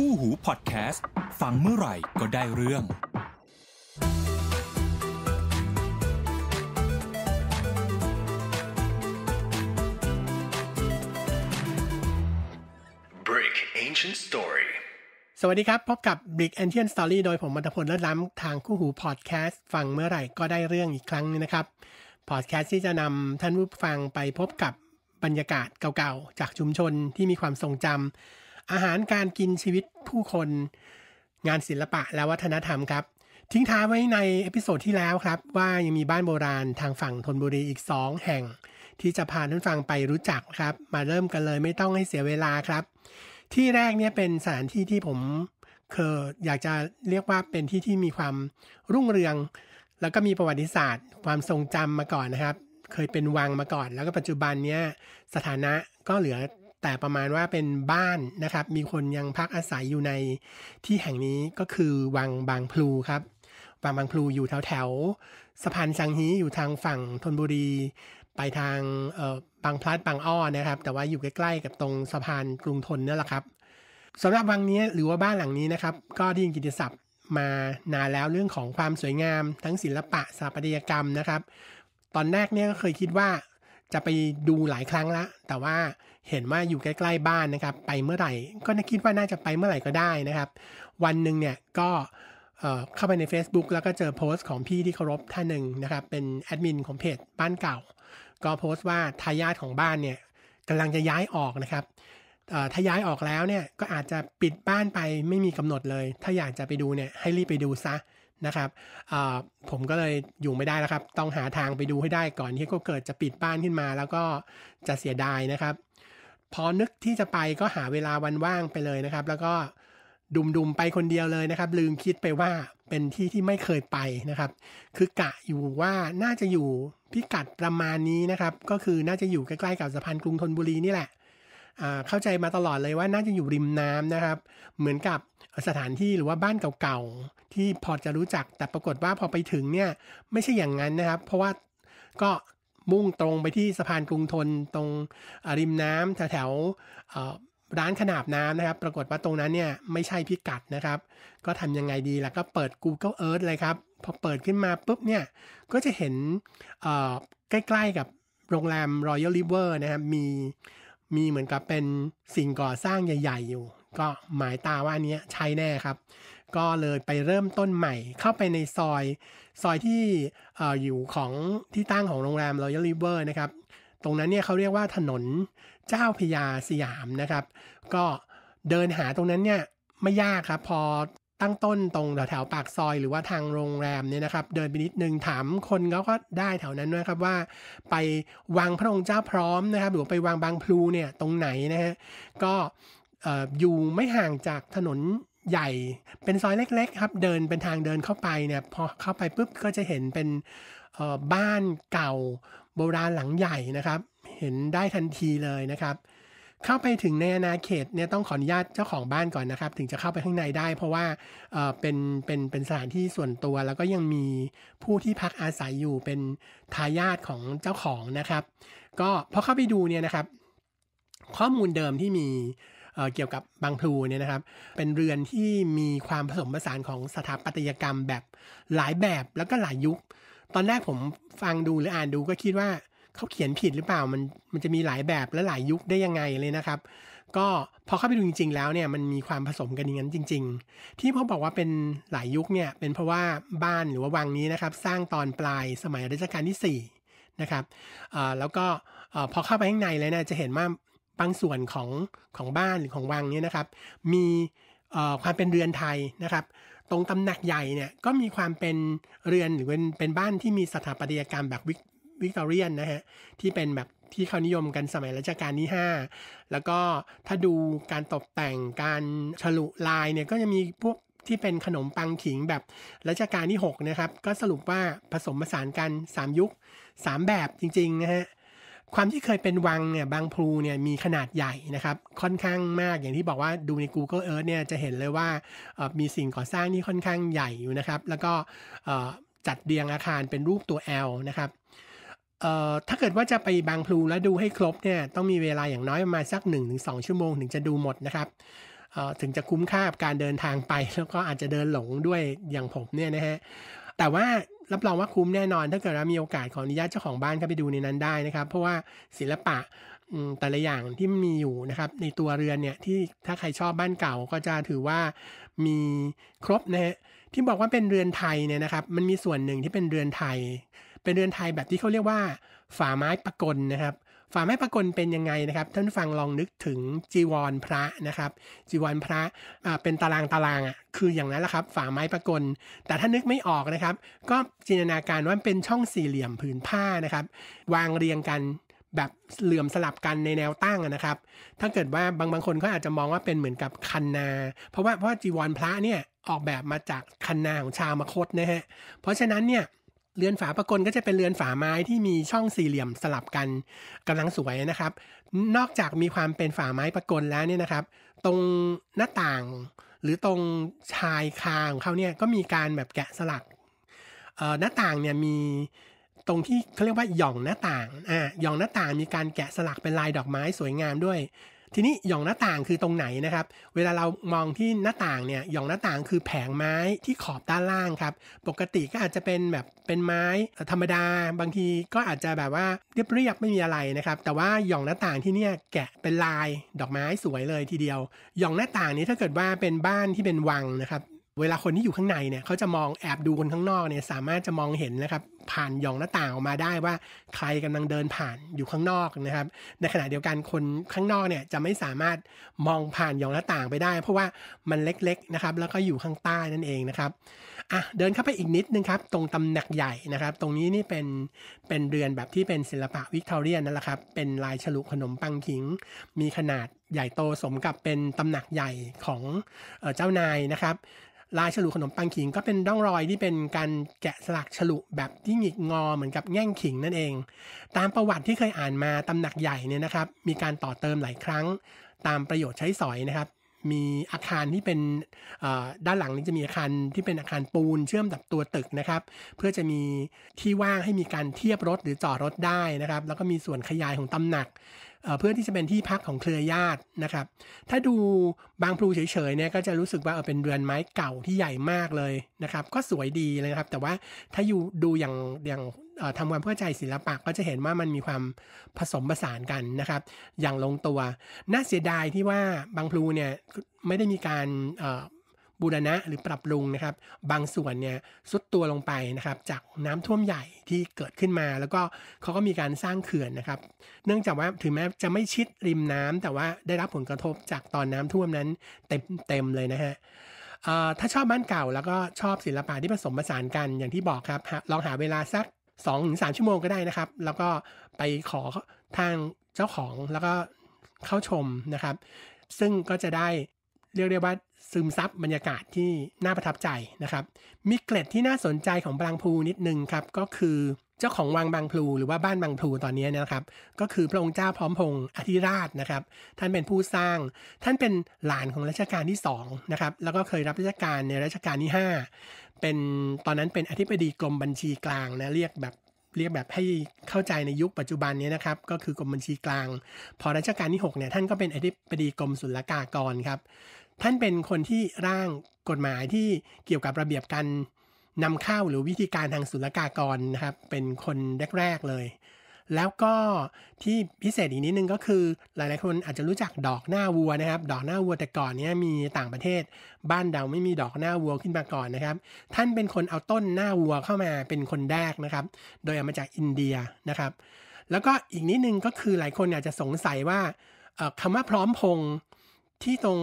คู่หูพอดแคสต์ฟังเมื่อไหร่ ก็ได้เรื่อง Break Ancient Story สวัสดีครับพบกับ Brick Ancient Story โดยผมมัตพลเลิศล้ำทางคู่หูพอดแคสต์ฟังเมื่อไหร่ ก็ได้เรื่องอีกครั้งนึงนะครับพอดแคสต์ที่จะนำท่านผู้ฟังไปพบกับบรรยากาศเก่าๆ จากชุมชนที่มีความทรงจำอาหารการกินชีวิตผู้คน งานศิลปะและวัฒนธรรมครับ ทิ้งท้ายไว้ในเอพิโซดที่แล้วครับ ว่ายังมีบ้านโบราณทางฝั่งธนบุรีอีก 2 แห่ง ที่จะพาท่านฟังไปรู้จักครับ มาเริ่มกันเลยไม่ต้องให้เสียเวลาครับ ที่แรกเนี่ยเป็นสถานที่ที่ผมเคยอยากจะเรียกว่าเป็นที่ที่มีความรุ่งเรือง แล้วก็มีประวัติศาสตร์ ความทรงจำมาก่อนนะครับ เคยเป็นวังมาก่อน แล้วก็ปัจจุบันเนี้ยสถานะก็เหลือแต่ประมาณว่าเป็นบ้านนะครับ มีคนยังพักอาศัยอยู่ในที่แห่งนี้ก็คือวังบางพลูครับวังบางพลูอยู่แถวแถวสะพานชังฮีอยู่ทางฝั่งธนบุรี ไปทางบางพลัดบางอ้อนะครับ แต่ว่าอยู่ใกล้ๆกับตรงสะพานกรุงทนนั่นแหละครับสำหรับวังนี้หรือว่าบ้านหลังนี้นะครับ ก็ได้ยินกิติศัพท์มานานแล้วเรื่องของความสวยงาม ทั้งศิลปะสถาปัตยกรรมนะครับ ตอนแรกเนี่ยก็เคยคิดว่าจะไปดูหลายครั้งละ แต่ว่าเห็นว่าอยู่ใกล้ ๆ บ้านนะครับ ไปเมื่อไหร่ ก็นคิดว่าน่าจะไปเมื่อไหร่ก็ได้นะครับ วันหนึ่งเนี่ยก็เข้าไปใน Facebook แล้วก็เจอโพสต์ของพี่ที่เคารพท่านหนึ่งนะครับ เป็นแอดมินของเพจบ้านเก่า ก็โพสต์ว่าทายาทของบ้านเนี่ยกำลังจะย้ายออกนะครับถ้าย้ายออกแล้วเนี่ยก็อาจจะปิดบ้านไป ไม่มีกำหนดเลย ถ้าอยากจะไปดูเนี่ยให้รีบไปดูซะนะครับ ผมก็เลยอยู่ไม่ได้แล้วครับ ต้องหาทางไปดูให้ได้ก่อนที่เขาเกิดจะปิดบ้านขึ้นมา แล้วก็จะเสียดายนะครับพอนึกที่จะไปก็หาเวลาวันว่างไปเลยนะครับ แล้วก็ดุมดุมไปคนเดียวเลยนะครับ ลืมคิดไปว่าเป็นที่ที่ไม่เคยไปนะครับ คือกะอยู่ว่าน่าจะอยู่พิกัดประมาณนี้นะครับ ก็คือน่าจะอยู่ใกล้ๆกับสะพานกรุงธนบุรีนี่แหละเข้าใจมาตลอดเลยว่าน่าจะอยู่ริมน้ำนะครับ เหมือนกับสถานที่หรือว่าบ้านเก่าๆที่พอจะรู้จักแต่ปรากฏว่าพอไปถึงเนี่ยไม่ใช่อย่างนั้นนะครับ เพราะว่าก็มุ่งตรงไปที่สะพานกรุงทนตรงริมน้ำแถวแถวร้านขนาบน้ำนะครับ ปรากฏว่าตรงนั้นเนี่ยไม่ใช่พิกัดนะครับ ก็ทำยังไงดีล่ะก็เปิด Google Earth เลยครับ พอเปิดขึ้นมาปุ๊บเนี่ย ก็จะเห็นใกล้ๆกับโรงแรม Royal River นะครับมีมีเหมือนกับเป็นสิ่งก่อสร้างใหญ่ๆอยู่ ก็หมายตาว่าอันนี้ใช่แน่ครับก็เลยไปเริ่มต้นใหม่เข้าไปในซอย ซอยที่ออยู่ของที่ตั้งของโรงแรมรอยัลรีเวอร์นะครับตรงนั้นเนี่ยเขาเรียกว่าถนนเจ้าพยาสยามนะครับ ก็เดินหาตรงนั้นเนี่ยไม่ยากครับพอตั้งต้นตรงแถวๆปากซอยหรือว่าทางโรงแรมเนี่ยนะครับเดินไปนิดนึงถามคนเขาก็ได้แถวนั้นนะครับว่า ไปวางพระองค์เจ้าพร้อมนะครับ หรือไปวางบางพลูเนี่ยตรงไหนนะฮะก็อยู่ไม่ห่างจากถนนใหญ่เป็นซอยเล็กๆครับเดินเป็นทางเดินเข้าไปเนี่ยพอเข้าไปปุ๊บก็จะเห็นเป็นบ้านเก่าโบราณหลังใหญ่นะครับ เห็นได้ทันทีเลยนะครับ เข้าไปถึงในอาณาเขตเนี่ยต้องขออนุญาตเจ้าของบ้านก่อนนะครับ ถึงจะเข้าไปข้างในได้ เพราะว่าเป็นเป็นเป็นสถานที่ส่วนตัว แล้วก็ยังมีผู้ที่พักอาศัยอยู่เป็นทายาทของเจ้าของนะครับก็พอเข้าไปดูเนี่ยนะครับ ข้อมูลเดิมที่มีเกี่ยวกับบางพลูเนี่ยนะครับ เป็นเรือนที่มีความผสมผสานของสถาปัตยกรรมแบบหลายแบบแล้วก็หลายยุค ตอนแรกผมฟังดูหรืออ่านดูก็คิดว่าเขาเขียนผิดหรือเปล่ามันมันจะมีหลายแบบและหลายยุคได้ยังไงเลยนะครับ ก็พอเข้าไปดูจริง ๆแล้วเนี่ยมันมีความผสมกันอย่างนั้นจริง ๆ ที่ผมบอกว่าเป็นหลายยุคเนี่ยเป็นเพราะว่าบ้านหรือว่าวังนี้นะครับสร้างตอนปลายสมัยรัชกาลที่4นะครับแล้วก็พอเข้าไปข้างในแล้วนะจะเห็นว่าบางส่วนของของบ้านหรือของวังเนี่ยนะครับ มีความเป็นเรือนไทยนะครับ ตรงตำหนักใหญ่เนี่ยก็มีความเป็นเรือนหรือเป็นเป็นบ้านที่มีสถาปัตยกรรมแบบวิกตอเรียนนะฮะที่เป็นแบบที่เขานิยมกันสมัยรัชกาลที่ 5 แล้วก็ถ้าดูการตกแต่งการฉลุลายเนี่ยก็จะมีพวกที่เป็นขนมปังขิงแบบรัชกาลที่ 6 นะครับ ก็สรุปว่าผสมผสานกัน 3 ยุค 3 แบบจริงๆนะฮะความที่เคยเป็นวังเนี่ยบางพลูเนี่ยมีขนาดใหญ่นะครับ ค่อนข้างมากอย่างที่บอกว่าดูใน Google Earth เนี่ยจะเห็นเลยว่ามีสิ่งก่อสร้างที่ค่อนข้างใหญ่อยู่นะครับ แล้วก็จัดเรียงอาคารเป็นรูปตัว L นะครับถ้าเกิดว่าจะไปบางพลูแล้วดูให้ครบเนี่ยต้องมีเวลาอย่างน้อยประมาณสัก1-2 ชั่วโมง ถึงจะดูหมดนะครับถึงจะคุ้มค่ากับการเดินทางไป แล้วก็อาจจะเดินหลงด้วยอย่างผมเนี่ยนะฮะแต่ว่ารับรองว่าคุ้มแน่นอนถ้าเกิดเรามีโอกาสขออนุญาตเจ้าของบ้านเข้าไปดูในนั้นได้นะครับ เพราะว่าศิลปะแต่ละอย่างที่มีอยู่นะครับ ในตัวเรือนเนี่ยที่ถ้าใครชอบบ้านเก่าก็จะถือว่ามีครบนะฮะที่บอกว่าเป็นเรือนไทยเนี่ยนะครับ มันมีส่วนหนึ่งที่เป็นเรือนไทย เป็นเรือนไทยแบบที่เขาเรียกว่าฝาไม้ปะกลนะครับฝ่าแม่ประกลเป็นยังไงนะครับท่านฟังลองนึกถึงจีวรพระนะครับ จีวรพระเป็นตารางตารางอ่ะคืออย่างนั้นแหละครับฝ่าไม้ประกลแต่ถ้านึกไม่ออกนะครับก็จินตนาการว่าเป็นช่องสี่เหลี่ยมผืนผ้านะครับ วางเรียงกันแบบเหลื่อมสลับกันในแนวตั้งนะครับ ถ้าเกิดว่าบางบางคนเขาอาจจะมองว่าเป็นเหมือนกับคันนาเพราะว่า เพราะจีวรพระเนี่ยออกแบบมาจากคันนาของชาวมคตนะฮะเพราะฉะนั้นเนี่ยเรือนฝาประกลก็จะเป็นเรือนฝาไม้ที่มีช่องสี่เหลี่ยมสลับกันกำลังสวยนะครับ นอกจากมีความเป็นฝาไม้ประกลแล้วเนี่ยนะครับ ตรงหน้าต่างหรือตรงชายคาของเขาเนี่ยก็มีการแบบแกะสลักหน้าต่างเนี่ย มีตรงที่เขาเรียกว่าหย่องหน้าต่างอ่าหย่องหน้าต่างมีการแกะสลักเป็นลายดอกไม้สวยงามด้วยทีนี้หย่องหน้าต่างคือตรงไหนนะครับ เวลาเรามองที่หน้าต่างเนี่ยหย่องหน้าต่างคือแผงไม้ที่ขอบด้านล่างครับ ปกติก็อาจจะเป็นแบบเป็นไม้ธรรมดา บางทีก็อาจจะแบบว่าเรียบเรียบไม่มีอะไรนะครับ แต่ว่าหย่องหน้าต่างที่เนี่ย แกะเป็นลายดอกไม้สวยเลยทีเดียว หย่องหน้าต่างนี้ถ้าเกิดว่าเป็นบ้านที่เป็นวังนะครับเวลาคนที่อยู่ข้างในเนี่ยเขาจะมองแอบดูคนข้างนอกเนี่ยสามารถจะมองเห็นนะครับผ่านยองหน้าต่างออกมาได้ว่าใครกำลังเดินผ่านอยู่ข้างนอกนะครับ ในขณะเดียวกันคนข้างนอกเนี่ยจะไม่สามารถมองผ่านยองหน้าต่างไปได้ เพราะว่ามันเล็กๆนะครับแล้วก็อยู่ข้างใต้นั่นเองนะครับอ่ะเดินเข้าไปอีกนิดนึงครับตรงตำหนักใหญ่นะครับ ตรงนี้นี่เป็นเป็นเรือนแบบที่เป็นศิลปะวิกตอเรียนนั่นแหละครับ เป็นลายฉลุขนมปังขิงมีขนาดใหญ่โตสมกับเป็นตำหนักใหญ่ของเจ้านายนะครับลายฉลุขนมปังขิงก็เป็นร่องรอยที่เป็นการแกะสลักฉลุแบบที่หงิกงอเหมือนกับแง่งขิงนั่นเอง ตามประวัติที่เคยอ่านมาตำหนักใหญ่เนี่ยนะครับ มีการต่อเติมหลายครั้งตามประโยชน์ใช้สอยนะครับ มีอาคารที่เป็นด้านหลังนี้จะมีอาคารที่เป็นอาคารปูนเชื่อมกับตัวตึกนะครับ เพื่อจะมีที่ว่างให้มีการเทียบรถหรือจอดรถได้นะครับ แล้วก็มีส่วนขยายของตำหนักเพื่อที่จะเป็นที่พักของเครือญาตินะครับ ถ้าดูบางพลูเฉยๆเนี่ยก็จะรู้สึกว่าเป็นเรือนไม้เก่าที่ใหญ่มากเลยนะครับ ก็สวยดีเลยครับ แต่ว่าถ้าอยู่ดูอย่างอย่างทำความเข้าใจศิลปะก็จะเห็นว่ามันมีความผสมผสานกันนะครับ อย่างลงตัว น่าเสียดายที่ว่าบางพลูเนี่ยไม่ได้มีการบูรณะหรือปรับปรุงนะครับ บางส่วนเนี่ยซุดตัวลงไปนะครับ จากน้ำท่วมใหญ่ที่เกิดขึ้นมา แล้วก็เขาก็มีการสร้างเขื่อนนะครับ เนื่องจากว่าถึงแม้จะไม่ชิดริมน้ำ แต่ว่าได้รับผลกระทบจากตอนน้ำาท่วมนั้นเต็มเต็มเลยนะฮะถ้าชอบบ้านเก่าแล้วก็ชอบศิลปะที่ผสมผสานกันอย่างที่บอกครับลองหาเวลาสัก2-3ชั่วโมงก็ได้นะครับ แล้วก็ไปขอทางเจ้าของแล้วก็เข้าชมนะครับ ซึ่งก็จะได้เรียกได้ว่าซึมซับบรรยากาศที่น่าประทับใจนะครับ มีเกล็ดที่น่าสนใจของบางพลูนิดนึงครับ ก็คือเจ้าของวังบางพลูหรือว่าบ้านบางพลูตอนนี้นะครับก็คือพระองค์เจ้าพร้อมพงศ์อธิราชนะครับท่านเป็นผู้สร้าง ท่านเป็นหลานของรัชกาลที่2นะครับแล้วก็เคยรับราชการในรัชกาลที่ 5 เป็นตอนนั้นเป็นอธิบดีกรมบัญชีกลางนะเรียกแบบเรียกแบบให้เข้าใจในยุคปัจจุบันนี้นะครับก็คือกรมบัญชีกลาง พอรัชกาลที่6เนี่ยท่านก็เป็นอธิบดีกรมศุลกากรครับท่านเป็นคนที่ร่างกฎหมายที่เกี่ยวกับระเบียบการนำเข้าหรือวิธีการทางศุลกากรนะครับ เป็นคนแรกๆเลย แล้วก็ที่พิเศษอีกนิดนึงก็คือ หลายๆคนอาจจะรู้จักดอกหน้าวัวนะครับ ดอกหน้าวัวแต่ก่อนเนี้ยมีต่างประเทศ บ้านเดาไม่มีดอกหน้าวัวขึ้นมาก่อนนะครับ ท่านเป็นคนเอาต้นหน้าวัวเข้ามาเป็นคนแรกนะครับ โดยเอามาจากอินเดียนะครับ แล้วก็อีกนิดนึงก็คือหลายคนอาจจะสงสัยว่าคำว่าพร้อมพงที่ตรง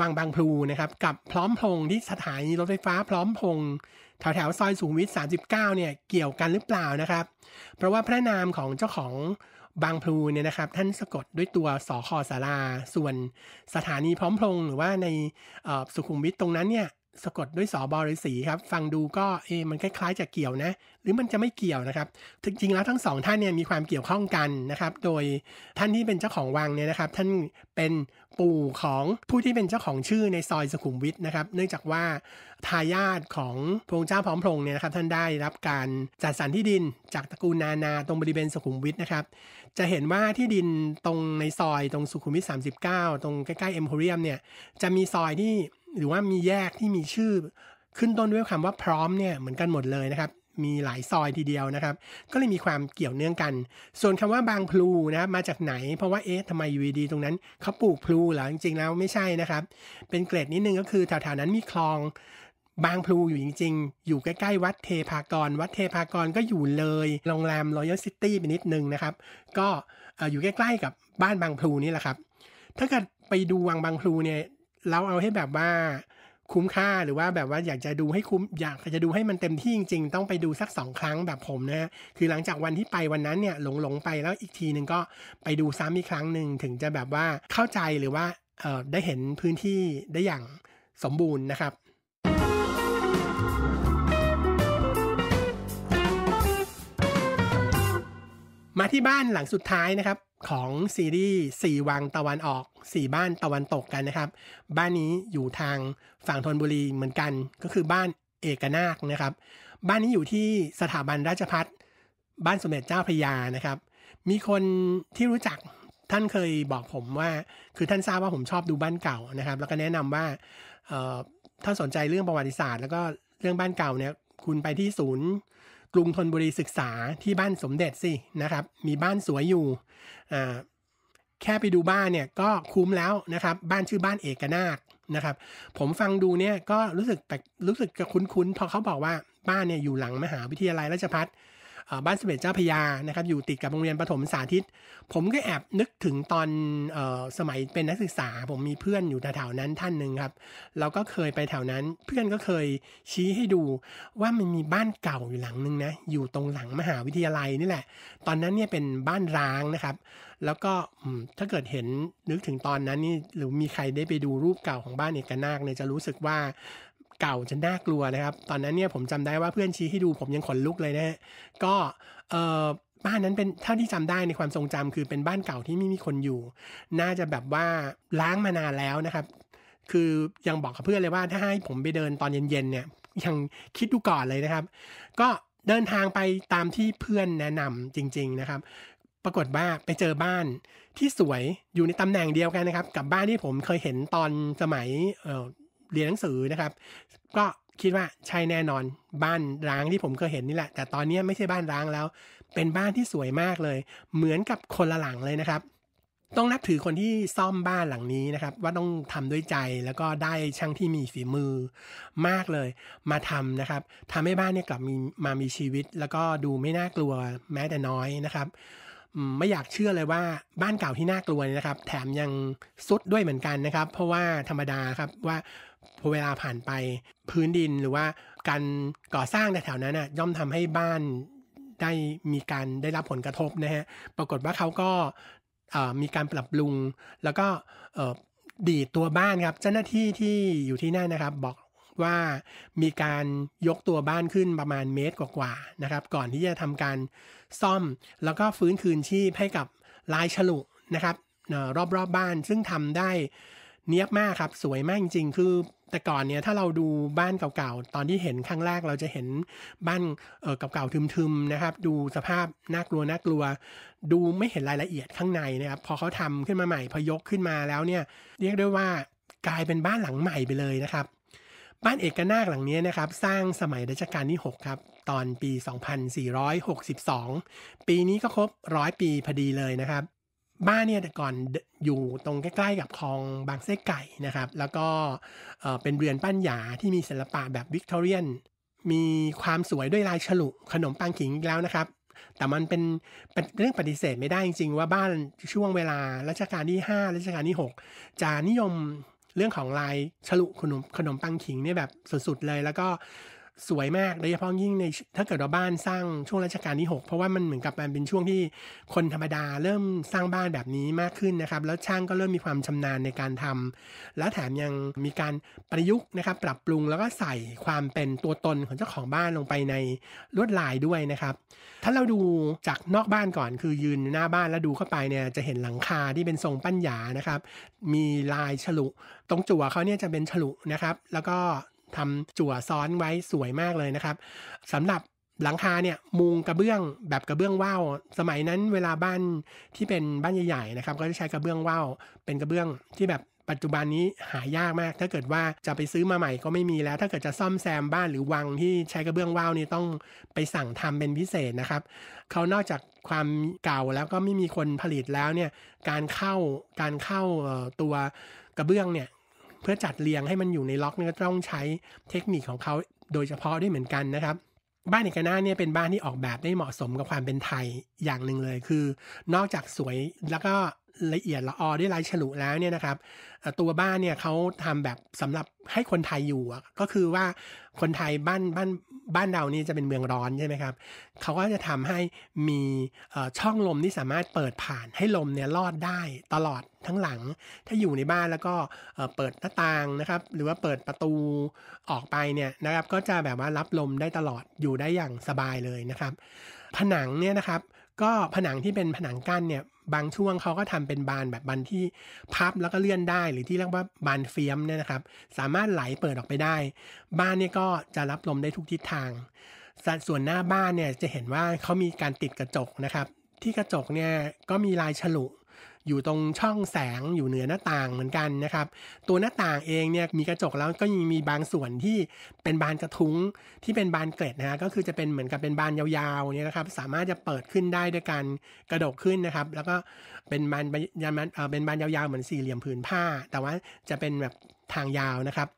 วังบางพลูนะครับกับพร้อมพงที่สถานีรถไฟฟ้าพร้อมพงแถวแถวซอยสูงวิท39เนี่ยเกี่ยวกันหรือเปล่านะครับ เพราะว่าพระนามของเจ้าของบางพลูเนี่ยนะครับท่านสะกดด้วยตัวสอคอสาราส่วนสถานีพร้อมพงหรือว่าในสุขุมวิทตรงนั้นเนี่ยสะกดด้วยสอบออสีครับ ฟังดูก็เอมันคล้ายๆจะเกี่ยวนะหรือมันจะไม่เกี่ยวนะครับจริงๆแล้วทั้งสองท่านเนี่ยมีความเกี่ยวข้องกันนะครับ โดยท่านที่เป็นเจ้าของวังเนี่ยนะครับ ท่านเป็นปู่ของผู้ที่เป็นเจ้าของชื่อในซอยสุขุมวิทนะครับ เนื่องจากว่าทายาทของพระองค์เจ้าพร้อมพงเนี่ยนะครับ ท่านได้รับการจัดสรรที่ดินจากตระกูลนานาตรงบริเวณสุขุมวิทนะครับจะเห็นว่าที่ดินตรงในซอยตรงสุขุมวิท39ตรงใกล้ๆเอ็มโพเรียมเนี่ยจะมีซอยที่หรือว่ามีแยกที่มีชื่อขึ้นต้นด้วยคำว่าพร้อมเนี่ยเหมือนกันหมดเลยนะครับ มีหลายซอยทีเดียวนะครับ ก็เลยมีความเกี่ยวเนื่องกัน ส่วนคำว่าบางพลูนะมาจากไหนเพราะว่าเอ๊ะทำไมยูีดีตรงนั้นเขาปลูกพลูเหรอจริงๆแล้วไม่ใช่นะครับ เป็นเกรดนิดนึง ก็คือแถวๆนั้นมีคลองบางพลูอยู่จริงๆ อยู่ใกล้ๆ วัดเทพากร วัดเทพากรก็อยู่เลยโรงแรมรอยัลซิตี้ไปนิดนึงนะครับ ก็อยู่ใกล้ ๆ กับบ้านบางพลูนี่แหละครับถ้าเกิดไปดูวังบางพลูเนี่ยเราเอาให้แบบว่าคุ้มค่าหรือว่าแบบว่าอยากจะดูให้คุ้ม อยากจะดูให้มันเต็มที่จริงๆต้องไปดูสักสองครั้งแบบผมนะคือหลังจากวันที่ไปวันนั้นเนี่ยหลงหลงไปแล้วอีกทีหนึ่งก็ไปดูซ้ำอีกครั้งหนึ่งถึงจะแบบว่าเข้าใจหรือว่าเออได้เห็นพื้นที่ได้อย่างสมบูรณ์นะครับ มาที่บ้านหลังสุดท้ายนะครับของซีรีส์สี่วังตะวันออกสี่บ้านตะวันตกกันนะครับ บ้านนี้อยู่ทางฝั่งธนบุรีเหมือนกันก็คือบ้านเอกนาคนะครับ บ้านนี้อยู่ที่สถาบันราชพัฒบ้านสมเด็จเจ้าพยานะครับ มีคนที่รู้จักท่านเคยบอกผมว่าคือท่านทราบว่าผมชอบดูบ้านเก่านะครับ แล้วก็แนะนำว่าถ้าสนใจเรื่องประวัติศาสตร์ แล้วก็เรื่องบ้านเก่าเนี่ยคุณไปที่ศูนย์กรุงธนบุรีศึกษาที่บ้านสมเด็จสินะครับมีบ้านสวยอยู่ แค่ไปดูบ้านเนี่ยก็คุ้มแล้วนะครับบ้านชื่อบ้านเอกนาคนะครับ ผมฟังดูเนี่ยก็รู้สึกแปลกรู้สึกกคุ้นๆพอเขาบอกว่าบ้านเนี่ยอยู่หลังมหาวิทยาลัยราชพัฒบ้านสมเด็จเจ้าพยานะครับ อยู่ติดกับโรงเรียนประถมสาธิต ผมก็แอบนึกถึงตอนออสมัยเป็นนักศึกษา ผมมีเพื่อนอยู่แถวๆนั้นท่านหนึ่งครับ เราก็เคยไปแถวนั้น เพื่อนก็เคยชี้ให้ดูว่ามันมีบ้านเก่าอยู่หลังนึงนะ อยู่ตรงหลังมหาวิทยาลัยนี่แหละ ตอนนั้นเนี่ยเป็นบ้านร้างนะครับ แล้วก็ถ้าเกิดเห็นนึกถึงตอนนั้นนี่ หรือมีใครได้ไปดูรูปเก่าของบ้านเอกนาคเนี่ยจะรู้สึกว่าเก่าจนน่ากลัวนะครับ ตอนนั้นเนี่ยผมจำได้ว่าเพื่อนชี้ให้ดูผมยังขนลุกเลยนะฮะก็เออบ้านนั้นเป็นเท่าที่จำได้ในความทรงจำคือเป็นบ้านเก่าที่ไม่มีคนอยู่ น่าจะแบบว่าล้างมานานแล้วนะครับ คือยังบอกกับเพื่อนเลยว่าถ้าให้ผมไปเดินตอนเย็นๆเนี่ยยังคิดดูก่อนเลยนะครับ ก็เดินทางไปตามที่เพื่อนแนะนำจริงๆนะครับ ปรากฏว่าไปเจอบ้านที่สวยอยู่ในตำแหน่งเดียวกันนะครับ กับบ้านที่ผมเคยเห็นตอนสมัยเรียนหนังสือนะครับ ก็คิดว่าใช่แน่นอนบ้านร้างที่ผมเคยเห็นนี่แหละ แต่ตอนนี้ไม่ใช่บ้านร้างแล้ว เป็นบ้านที่สวยมากเลย เหมือนกับคนละหลังเลยนะครับ ต้องนับถือคนที่ซ่อมบ้านหลังนี้นะครับ ว่าต้องทำด้วยใจแล้วก็ได้ช่างที่มีฝีมือมากเลย มาทำนะครับทำให้บ้านเนี่ยกลับมีมามีชีวิต แล้วก็ดูไม่น่ากลัวแม้แต่น้อยนะครับไม่อยากเชื่อเลยว่าบ้านเก่าที่น่ากลัวนะครับ แถมยังซุดด้วยเหมือนกันนะครับ เพราะว่าธรรมดาครับว่าพอเวลาผ่านไปพื้นดินหรือว่าการก่อสร้างในแถวนั้นน่ะย่อมทำให้บ้านได้มีการได้รับผลกระทบนะฮะปรากฏว่าเขาก็มีการปรับปรุงแล้วก็ดีดตัวบ้านครับ เจ้าหน้าที่ที่อยู่ที่นั่นนะครับ บอกว่ามีการยกตัวบ้านขึ้นประมาณเมตรกว่าๆนะครับ ก่อนที่จะทำการซ่อม แล้วก็ฟื้นคืนชีพให้กับลายฉลุนะครับรอบๆบบ้านซึ่งทำได้เนี้ยบมากครับสวยมากจริงๆ คือแต่ก่อนเนี่ยถ้าเราดูบ้านเก่าๆ ตอนที่เห็นครั้งแรกเราจะเห็นบ้านเก่าๆ ทึมๆ นะครับ ดูสภาพน่ากลัวน่ากลัว ดูไม่เห็นรายละเอียดข้างในนะครับพอเขาทำขึ้นมาใหม่พยก ขึ้นมาแล้วเนี่ยเรียกได้ว่ากลายเป็นบ้านหลังใหม่ไปเลยนะครับ บ้านเอกนาคหลังนี้นะครับ สร้างสมัยรัชกาลที่ 6 ครับตอนปี2462ปีนี้ก็ครบร้อยปีพอดีเลยนะครับบ้านเนี่ยแต่ก่อนอยู่ตรงใกล้ๆ กับคลองบางเส้ไก่นะครับ แล้วก็เป็นเรือนปั้นหยาที่มีศิลปะแบบวิกตอเรียน มีความสวยด้วยลาย ฉลุขนมปังขิงแล้วนะครับ แต่มันเป็นเรื่องปฏิเสธไม่ได้จริงๆว่าบ้านช่วงเวลารัชกาลที่ 5รัชกาลที่ 6 จะนิยมเรื่องของลาย ฉลุขนมขนมปังขิงเนี่ยแบบสุดๆเลยแล้วก็สวยมากโดยเฉพาะยิ่งในถ้าเกิดเราบ้านสร้างช่วงรัชกาลที่ 6 เพราะว่ามันเหมือนกับมันเป็นช่วงที่คนธรรมดาเริ่มสร้างบ้านแบบนี้มากขึ้นนะครับ แล้วช่างก็เริ่มมีความชำนาญในการทำ แล้วแถมยังมีการประยุกต์นะครับ ปรับปรุงแล้วก็ใส่ความเป็นตัวตนของเจ้าของบ้านลงไปในลวดลายด้วยนะครับ ถ้าเราดูจากนอกบ้านก่อน คือยืนหน้าบ้านแล้วดูเข้าไปเนี่ยจะเห็นหลังคาที่เป็นทรงปั้นหยานะครับ มีลายฉลุ ตรงจั่วเขาเนี่ยจะเป็นฉลุนะครับ แล้วก็ทำจั่วซ้อนไว้สวยมากเลยนะครับ สำหรับหลังคาเนี่ยมุงกระเบื้องแบบกระเบื้องว่าวสมัยนั้นเวลาบ้านที่เป็นบ้านใหญ่ ๆ นะครับ ก็จะใช้กระเบื้องว่าวเป็นกระเบื้องที่แบบปัจจุบันนี้หายากมาก ถ้าเกิดว่าจะไปซื้อมาใหม่ก็ไม่มีแล้ว ถ้าเกิดจะซ่อมแซมบ้านหรือวัง ที่ใช้กระเบื้องว่าวนี่ต้องไปสั่งทำเป็นพิเศษนะครับเขานอกจากความเก่าแล้วก็ไม่มีคนผลิตแล้วเนี่ยการเข้าการเข้าตัวกระเบื้องเนี่ยเพื่อจัดเรียงให้มันอยู่ในล็อกนี่ก็ต้องใช้เทคนิคของเขาโดยเฉพาะด้วยเหมือนกันนะครับ บ้านเอกนาเนี่ยเป็นบ้านที่ออกแบบได้เหมาะสมกับความเป็นไทยอย่างหนึ่งเลยคือนอกจากสวยแล้วก็ละเอียดละออด้วยลายฉลุแล้วเนี่ยนะครับ ตัวบ้านเนี่ยเขาทำแบบสำหรับให้คนไทยอยู่ก็คือว่าคนไทยบ้านบ้านบ้านเรานี่จะเป็นเมืองร้อนใช่ไหมครับเขาก็จะทำให้มีช่องลมที่สามารถเปิดผ่านให้ลมเนี่ยลอดได้ตลอดทั้งหลัง ถ้าอยู่ในบ้านแล้วก็เปิดหน้าต่างนะครับ หรือว่าเปิดประตูออกไปเนี่ยนะครับก็จะแบบว่ารับลมได้ตลอดอยู่ได้อย่างสบายเลยนะครับ ผนังเนี่ยนะครับก็ผนังที่เป็นผนังกั้นเนี่ยบางช่วงเขาก็ทำเป็นบานแบบบานที่พับแล้วก็เลื่อนได้ หรือที่เรียกว่าบานเฟียมเนี่ยนะครับสามารถไหลเปิดออกไปได้ บ้านเนี่ยก็จะรับลมได้ทุกทิศทางสัดส่วนหน้าบ้านเนี่ยจะเห็นว่าเขามีการติดกระจกนะครับ ที่กระจกเนี่ยก็มีลายฉลุอยู่ตรงช่องแสงอยู่เหนือหน้าต่างเหมือนกันนะครับ ตัวหน้าต่างเองเนี่ย มีกระจกแล้วก็ยังมีบางส่วนที่เป็นบานกระทุ้งที่เป็นบานเกล็ดนะฮะก็คือจะเป็นเหมือนกับเป็นบานยาวๆเนี่ยนะครับ สามารถจะเปิดขึ้นได้ด้วยการกระดกขึ้นนะครับ แล้วก็เป็นบานยาเป็นบานยาวๆเหมือนสี่เหลี่ยมผืนผ้า แต่ว่าจะเป็นแบบทางยาวนะครับ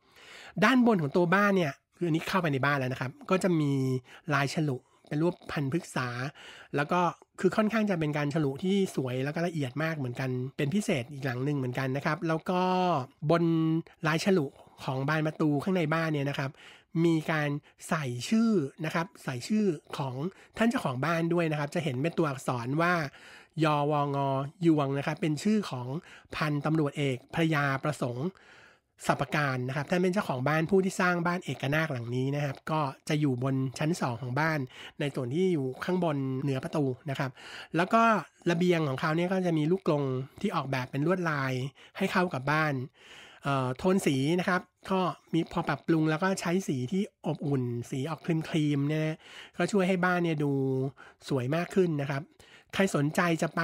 ด้านบนของตัวบ้านเนี่ยคืออันนี้เข้าไปในบ้านแล้วนะครับ ก็จะมีลายฉลุเป็นรูปพันธุ์พฤกษา แล้วก็คือค่อนข้างจะเป็นการฉลุที่สวยแล้วก็ละเอียดมากเหมือนกันเป็นพิเศษอีกหลังหนึ่งเหมือนกันนะครับ แล้วก็บนลายฉลุของบานประตูข้างในบ้านเนี่ยนะครับ มีการใส่ชื่อนะครับใส่ชื่อของท่านเจ้าของบ้านด้วยนะครับ จะเห็นเป็นตัวอักษรว่ายอวองอยวงนะครับ เป็นชื่อของพันตำรวจเอกพระยาประสงค์สัปการนะครับท่านเป็นเจ้าของบ้านผู้ที่สร้างบ้านเอกนาคหลังนี้นะครับ ก็จะอยู่บนชั้น2ของบ้าน ในส่วนที่อยู่ข้างบนเหนือประตูนะครับ แล้วก็ระเบียงของเขาเนี่ยก็จะมีลูกกลงที่ออกแบบเป็นลวดลายให้เข้ากับบ้านโทนสีนะครับ ก็มีพอปรับปรุงแล้วก็ใช้สีที่อบอุ่น สีออกครีมครีมเนี่ยก็ช่วยให้บ้านเนี่ยดูสวยมากขึ้นนะครับ ใครสนใจจะไป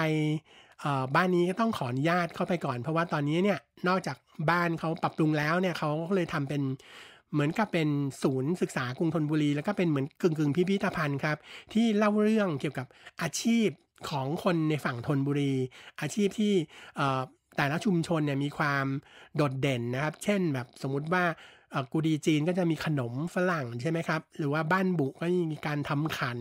บ้านนี้ก็ต้องขออนุญาตเข้าไปก่อน เพราะว่าตอนนี้เนี่ย นอกจากบ้านเขาปรับปรุงแล้วเนี่ยเขาก็เลยทำเป็นเหมือนกับเป็นศูนย์ศึกษากรุงธนบุรี แล้วก็เป็น เหมือนกึ่งกึ่งพิพิธภัณฑ์ครับ ที่เล่าเรื่องเกี่ยวกับอาชีพของคนในฝั่งธนบุรี อาชีพที่แต่ละชุมชนเนี่ย มีความโดดเด่นนะครับ เช่นแบบสมมติว่ากูดีจีนก็จะมีขนมฝรั่งใช่ไหมครับหรือว่าบ้านบุก็มีการทำขัน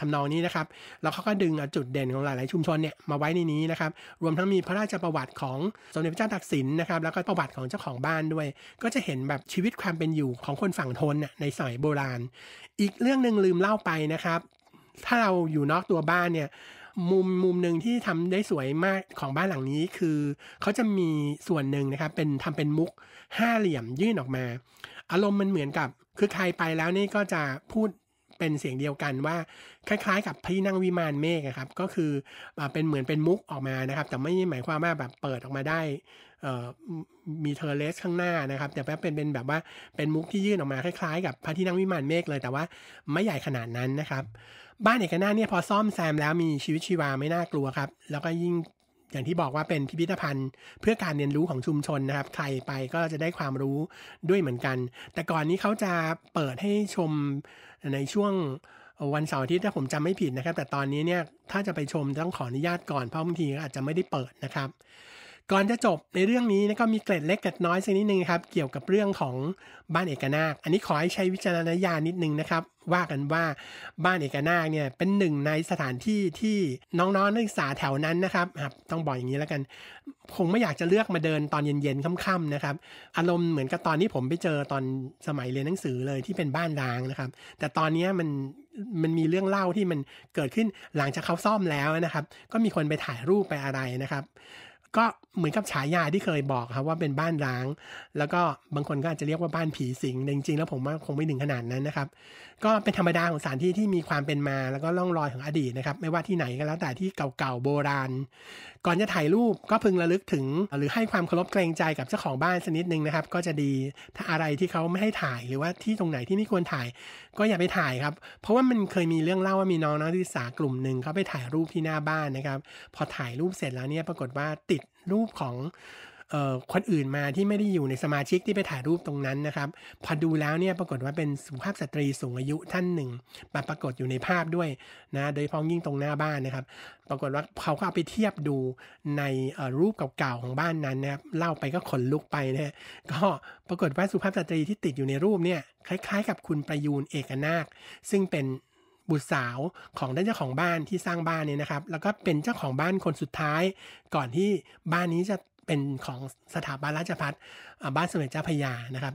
ทำนองนี้นะครับ แล้วเขาก็ดึงจุดเด่นของหลายๆ ชุมชนเนี่ยมาไว้ในนี้นะครับ รวมทั้งมีพระราชประวัติของสมเด็จพระเจ้าตากสินนะครับ แล้วก็ประวัติของเจ้าของบ้านด้วย ก็จะเห็นแบบชีวิตความเป็นอยู่ของคนฝั่งทนน่ยในสมัยโบราณ อีกเรื่องหนึ่งลืมเล่าไปนะครับ ถ้าเราอยู่นอกตัวบ้านเนี่ยมุมมุมหนึ่งที่ทำได้สวยมากของบ้านหลังนี้คือเขาจะมีส่วนหนึ่งนะครับ เป็นทำเป็นมุกห้าเหลี่ยมยื่นออกมา อารมณ์มันเหมือนกับคือใครไปแล้วนี่ก็จะพูดเป็นเสียงเดียวกันว่า คล้ายๆกับพี่นั่งวิมานเมฆครับ ก็คือเป็นเหมือนเป็นมุกออกมานะครับ แต่ไม่หมายความว่าแบบเปิดออกมาได้มีเทอร์เลสข้างหน้านะครับ แต่แเป็นเป็นแบบว่าเป็นมุกที่ยื่นออกมาคล้ายๆ กับพระที่นั่งวิมานเมฆเลย แต่ว่าไม่ใหญ่ขนาดนั้นนะครับ บ้านเอกนาเนี่ยพอซ่อมแซมแล้วมีชีวิตชีวาไม่น่ากลัวครับ แล้วก็ยิ่งอย่างที่บอกว่าเป็นพิพิธภัณฑ์เพื่อการเรียนรู้ของชุมชนนะครับใครไปก็จะได้ความรู้ด้วยเหมือนกัน แต่ก่อนนี้เขาจะเปิดให้ชมในช่วงวันเสาร์อาทิตย์ถ้าผมจำไม่ผิดนะครับ แต่ตอนนี้เนี่ยถ้าจะไปชมต้องขออนุญาตก่อนเพราะบางทีอาจจะไม่ได้เปิดนะครับก่อนจะจบในเรื่องนี้นะก็มีเกร็ดเล็กเกร็ดน้อยสักนิดนึงครับ เกี่ยวกับเรื่องของบ้านเอกนาค อันนี้ขอให้ใช้วิจารณญาณนิดนึงนะครับ ว่ากันว่าบ้านเอกนาคเนี่ยเป็นหนึ่งในสถานที่ที่น้องๆนักศึกษาแถวนั้นนะครับครับต้องบอกอย่างนี้แล้วกันคงไม่อยากจะเลือกมาเดินตอนเย็นๆค่ำๆนะครับ อารมณ์เหมือนกับตอนที่ผมไปเจอตอนสมัยเรียนหนังสือเลยที่เป็นบ้านร้างนะครับ แต่ตอนนี้มันมันมีเรื่องเล่าที่มันเกิดขึ้นหลังจากเขาซ่อมแล้วนะครับ ก็มีคนไปถ่ายรูปไปอะไรนะครับก็เหมือนกับฉายาที่เคยบอกครับ ว่าเป็นบ้านร้าง แล้วก็บางคนก็อาจจะเรียกว่าบ้านผีสิงจริงๆแล้วผมว่าคงไม่ถึงขนาดนั้นนะครับ ก็เป็นธรรมดาของสถานที่ที่มีความเป็นมาแล้วก็ล่องรอยของอดีตนะครับ ไม่ว่าที่ไหนก็แล้วแต่ที่เก่าๆโบราณก่อนจะถ่ายรูปก็พึงระลึกถึง หรือให้ความเคารพเกรงใจกับเจ้าของบ้านสักนิดนึงนะครับ ก็จะดี ถ้าอะไรที่เขาไม่ให้ถ่าย หรือว่าที่ตรงไหนที่ไม่ควรถ่าย ก็อย่าไปถ่ายครับ เพราะว่ามันเคยมีเรื่องเล่าว่ามี น้องนักศึกษากลุ่มหนึ่งเขาไปถ่ายรูปที่หน้าบ้านนะครับ พอถ่ายรูปเสร็จแล้วเนี่ยปรากฏว่าติดรูปของคนอื่นมาที่ไม่ได้อยู่ในสมาชิกที่ไปถ่ายรูปตรงนั้นนะครับ พอดูแล้วเนี่ยปรากฏว่าเป็นสุภาพสตรีสูงอายุท่านหนึ่งมาปรากฏอยู่ในภาพด้วยนะ โดยพ้องยิ่งตรงหน้าบ้านนะครับ ปรากฏว่าเขาก็เอาไปเทียบดูในรูปเก่าๆของบ้านนั้นนะครับ เล่าไปก็ขนลุกไปนะก็ปรากฏว่าสุภาพสตรีที่ติดอยู่ในรูปเนี่ยคล้ายๆ กับคุณประยูนเอกนาค ซึ่งเป็นบุตรสาวของด้านเจ้าของบ้านที่สร้างบ้านเนี่ยนะครับ แล้วก็เป็นเจ้าของบ้านคนสุดท้าย ก่อนที่บ้านนี้จะเป็นของสถาบันราชพัฒบ้านสมเด็จเจ้าพยานะครับ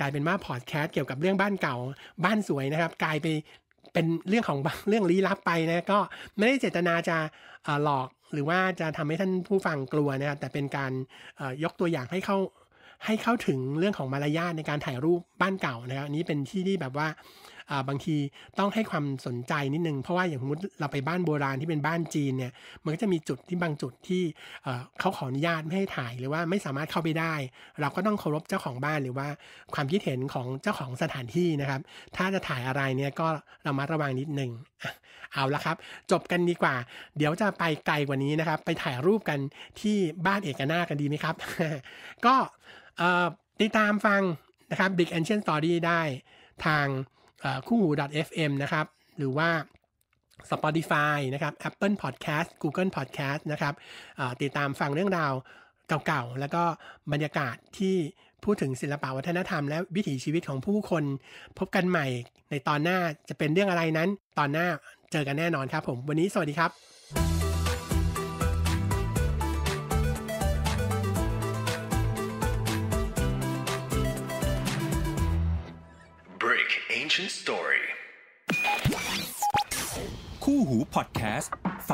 กลายเป็นมาพอดแคสต์เกี่ยวกับเรื่องบ้านเก่าบ้านสวยนะครับ กลายไปเป็นเรื่องของเรื่องลี้ลับไปนะก็ไม่ได้เจตนาจะหลอก หรือว่าจะทำให้ท่านผู้ฟังกลัวนะครับแต่เป็นการยกตัวอย่างให้เข้าให้เข้าถึงเรื่องของมารยาทในการถ่ายรูปบ้านเก่านะครับนี้เป็นที่ที่แบบว่าบางทีต้องให้ความสนใจนิดนึงเพราะว่าอย่างสมมติเราไปบ้านโบราณที่เป็นบ้านจีนเนี่ยมันก็จะมีจุดที่บางจุดที่เขาขออนุญาตไม่ให้ถ่ายหรือว่าไม่สามารถเข้าไปได้ เราก็ต้องเคารพเจ้าของบ้านหรือว่าความคิดเห็นของเจ้าของสถานที่นะครับ ถ้าจะถ่ายอะไรเนี่ยก็เรามาระวังนิดนึงเอาละครับจบกันดีกว่า เดี๋ยวจะไปไกลกว่านี้นะครับไปถ่ายรูปกันที่บ้านเอกนากันดีไหมครับ ก็ติดตามฟังนะครับ Big Ancient Story ได้ทางคู่หู .fm นะครับ หรือว่า Spotify นะครับ Apple Podcast Google Podcast นะครับ ติดตามฟังเรื่องราวเก่าๆ แล้วก็บรรยากาศที่พูดถึงศิลปวัฒนธรรม และวิถีชีวิตของผู้คนพบกันใหม่ในตอนหน้าจะเป็นเรื่องอะไรนั้น ตอนหน้าเจอกันแน่นอนครับผม วันนี้สวัสดีครับ Ancient Story คู่หูพอดแคสต์ฟัง